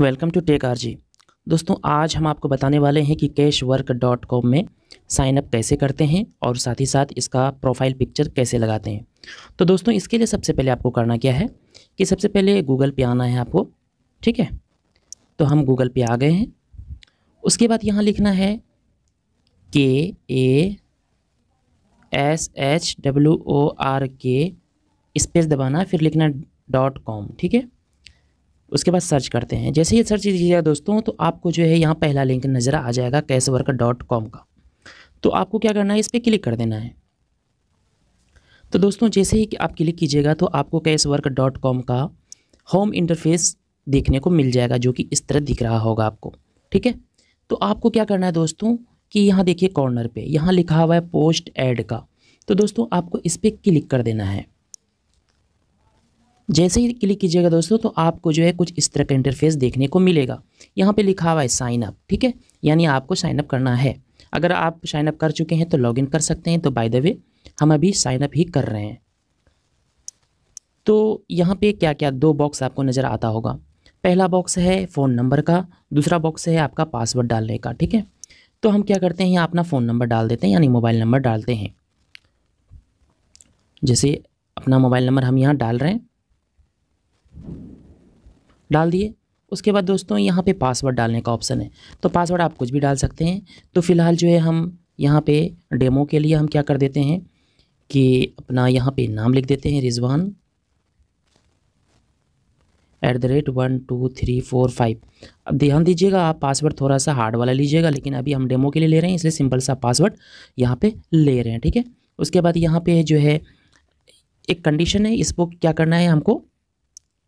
welcome to tech R G दोस्तों आज हम आपको बताने वाले हैं कि कैश वर्क डॉट कॉम में साइन अप कैसे करते हैं और साथ ही साथ इसका प्रोफाइल पिक्चर कैसे लगाते हैं तो दोस्तों इसके लिए सबसे पहले आपको करना क्या है कि सबसे पहले गूगल पे आना है आपको ठीक है तो हम गूगल पे आ गए हैं उसके बाद यहाँ लिखना है के A S H W O R K space दबाना फिर लिखना डॉट कॉम ठीक है उसके बाद सर्च करते हैं जैसे ही सर्च कीजिएगा दोस्तों तो आपको जो है यहाँ पहला लिंक नज़र आ जाएगा कैश डॉट कॉम का तो आपको क्या करना है इस पर क्लिक कर देना है तो दोस्तों जैसे ही आप क्लिक कीजिएगा तो आपको कैश डॉट कॉम का होम इंटरफेस देखने को मिल जाएगा जो कि इस तरह दिख रहा होगा आपको ठीक है तो आपको क्या करना है दोस्तों कि यहाँ देखिए कॉर्नर पे यहाँ लिखा हुआ है पोस्ट ऐड का तो दोस्तों आपको इस पर क्लिक कर देना है जैसे ही क्लिक कीजिएगा दोस्तों तो आपको जो है कुछ इस तरह का इंटरफेस देखने को मिलेगा यहाँ पे लिखा हुआ है साइन अप ठीक है यानी आपको साइन अप करना है अगर आप साइन अप कर चुके हैं तो लॉगिन कर सकते हैं तो बाय द वे हम अभी साइन अप ही कर रहे हैं तो यहाँ पे क्या क्या दो बॉक्स आपको नज़र आता होगा पहला बॉक्स है फ़ोन नंबर का दूसरा बॉक्स है आपका पासवर्ड डालने का ठीक है तो हम क्या करते हैं यहाँ अपना फ़ोन नंबर डाल देते हैं यानी मोबाइल नंबर डालते हैं जैसे अपना मोबाइल नंबर हम यहाँ डाल रहे हैं डाल दिए उसके बाद दोस्तों यहाँ पे पासवर्ड डालने का ऑप्शन है तो पासवर्ड आप कुछ भी डाल सकते हैं तो फ़िलहाल जो है हम यहाँ पे डेमो के लिए हम क्या कर देते हैं कि अपना यहाँ पे नाम लिख देते हैं Rizwan at the rate one two three four five अब ध्यान दीजिएगा आप पासवर्ड थोड़ा सा हार्ड वाला लीजिएगा लेकिन अभी हम डेमो के लिए ले रहे हैं इसलिए सिंपल सा पासवर्ड यहाँ पे ले रहे हैं ठीक है उसके बाद यहाँ पे जो है एक कंडीशन है इसको क्या करना है हमको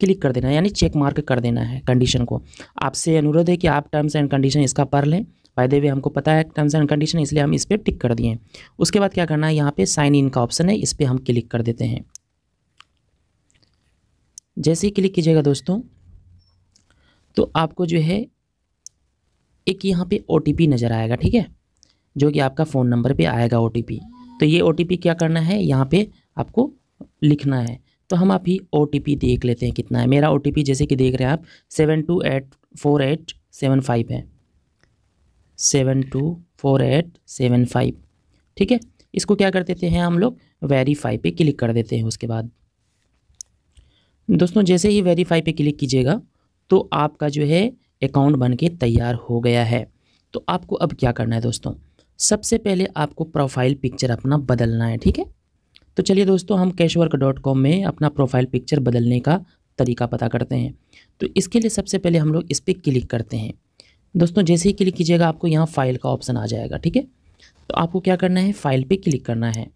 क्लिक कर देना है यानी चेक मार्क कर देना है कंडीशन को आपसे अनुरोध है कि आप टर्म्स एंड कंडीशन इसका पढ़ लें बाय द वे हमको पता है टर्म्स एंड कंडीशन इसलिए हम इस पर टिक कर दिए उसके बाद क्या करना है यहाँ पे साइन इन का ऑप्शन है इस पर हम क्लिक कर देते हैं जैसे ही क्लिक कीजिएगा दोस्तों तो आपको जो है एक यहाँ पे ओ नज़र आएगा ठीक है जो कि आपका फ़ोन नंबर पे आएगा ओ तो ये ओ क्या करना है यहाँ पे आपको लिखना है तो हम आप ही ओ देख लेते हैं कितना है मेरा ओ जैसे कि देख रहे हैं आप seven two eight four eight seven five है seven two four eight seven five ठीक है इसको क्या कर देते हैं हम लोग वेरीफाई पे क्लिक कर देते हैं उसके बाद दोस्तों जैसे ही वेरीफाई पे क्लिक कीजिएगा तो आपका जो है अकाउंट बन के तैयार हो गया है तो आपको अब क्या करना है दोस्तों सबसे पहले आपको प्रोफाइल पिक्चर अपना बदलना है ठीक है तो चलिए दोस्तों हम कैशवर्क डॉट कॉम में अपना प्रोफाइल पिक्चर बदलने का तरीका पता करते हैं तो इसके लिए सबसे पहले हम लोग इस पर क्लिक करते हैं दोस्तों जैसे ही क्लिक कीजिएगा आपको यहाँ फाइल का ऑप्शन आ जाएगा ठीक है तो आपको क्या करना है फाइल पे क्लिक करना है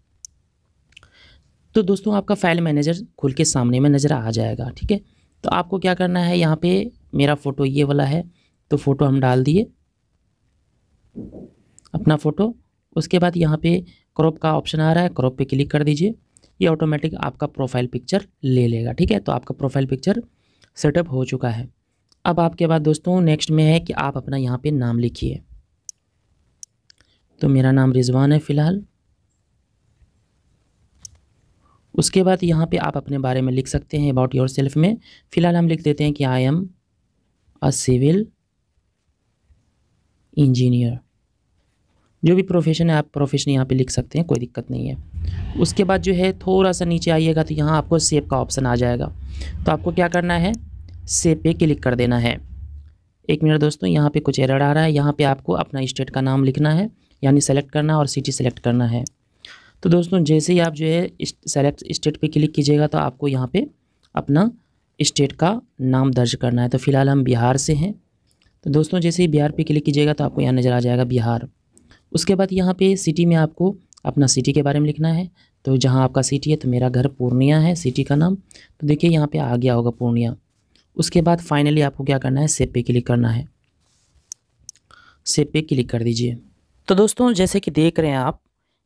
तो दोस्तों आपका फाइल मैनेजर खुल के सामने में नज़र आ जाएगा ठीक है तो आपको क्या करना है यहाँ पे मेरा फ़ोटो ये वाला है तो फ़ोटो हम डाल दिए अपना फ़ोटो उसके बाद यहाँ पे क्रॉप का ऑप्शन आ रहा है क्रॉप पे क्लिक कर दीजिए ये ऑटोमेटिक आपका प्रोफाइल पिक्चर ले लेगा ठीक है तो आपका प्रोफाइल पिक्चर सेटअप हो चुका है अब आपके बाद दोस्तों नेक्स्ट में है कि आप अपना यहाँ पे नाम लिखिए तो मेरा नाम रिजवान है फ़िलहाल उसके बाद यहाँ पे आप अपने बारे में लिख सकते हैं अबाउट योर सेल्फ में फ़िलहाल हम लिख देते हैं कि I am a civil engineer जो भी प्रोफेशन है आप प्रोफेशन यहाँ पे लिख सकते हैं कोई दिक्कत नहीं है उसके बाद जो है थोड़ा सा नीचे आइएगा तो यहाँ आपको सेप का ऑप्शन आ जाएगा तो आपको क्या करना है सेप पे क्लिक कर देना है एक मिनट दोस्तों यहाँ पे कुछ एरर आ रहा है यहाँ पे आपको अपना स्टेट का नाम लिखना है यानी सेलेक्ट करना और सिटी सेलेक्ट करना है तो दोस्तों जैसे ही आप जो है सेलेक्ट स्टेट पर क्लिक कीजिएगा तो आपको यहाँ पर अपना इस्टेट का नाम दर्ज करना है तो फिलहाल हम बिहार से हैं तो दोस्तों जैसे ही बिहार पर क्लिक कीजिएगा तो आपको यहाँ नज़र आ जाएगा बिहार उसके बाद यहाँ पे सिटी में आपको अपना सिटी के बारे में लिखना है तो जहाँ आपका सिटी है तो मेरा घर पूर्णिया है सिटी का नाम तो देखिए यहाँ पे आ गया होगा पूर्णिया उसके बाद फाइनली आपको क्या करना है सेब पे क्लिक करना है सेब पे क्लिक कर दीजिए तो दोस्तों जैसे कि देख रहे हैं आप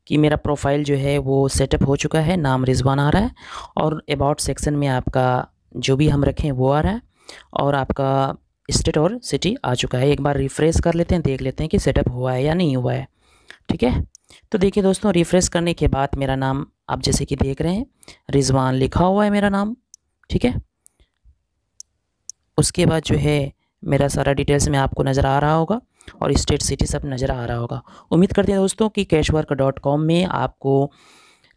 कि मेरा प्रोफाइल जो है वो सेटअप हो चुका है नाम रिजवान आ रहा है और अबाउट सेक्शन में आपका जो भी हम रखें वो आ रहा है और आपका स्टेट और सिटी आ चुका है एक बार रिफ़्रेश कर लेते हैं देख लेते हैं कि सेटअप हुआ है या नहीं हुआ है ठीक है तो देखिए दोस्तों रिफ़्रेश करने के बाद मेरा नाम आप जैसे कि देख रहे हैं रिजवान लिखा हुआ है मेरा नाम ठीक है उसके बाद जो है मेरा सारा डिटेल्स में आपको नज़र आ रहा होगा और स्टेट सिटी सब नज़र आ रहा होगा उम्मीद करते हैं दोस्तों कि कैशवर्क डॉट कॉम में आपको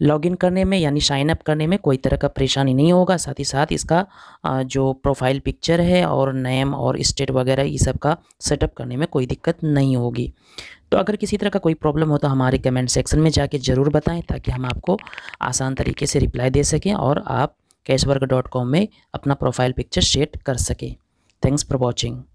लॉगिन करने में यानी साइन अप करने में कोई तरह का परेशानी नहीं होगा साथ ही साथ इसका जो प्रोफाइल पिक्चर है और नेम और स्टेट वगैरह ये सब का सेटअप करने में कोई दिक्कत नहीं होगी तो अगर किसी तरह का कोई प्रॉब्लम हो तो हमारे कमेंट सेक्शन में जाके ज़रूर बताएं ताकि हम आपको आसान तरीके से रिप्लाई दे सकें और आप कैशवर्क में अपना प्रोफाइल पिक्चर शेट कर सकें थैंक्स फॉर वॉचिंग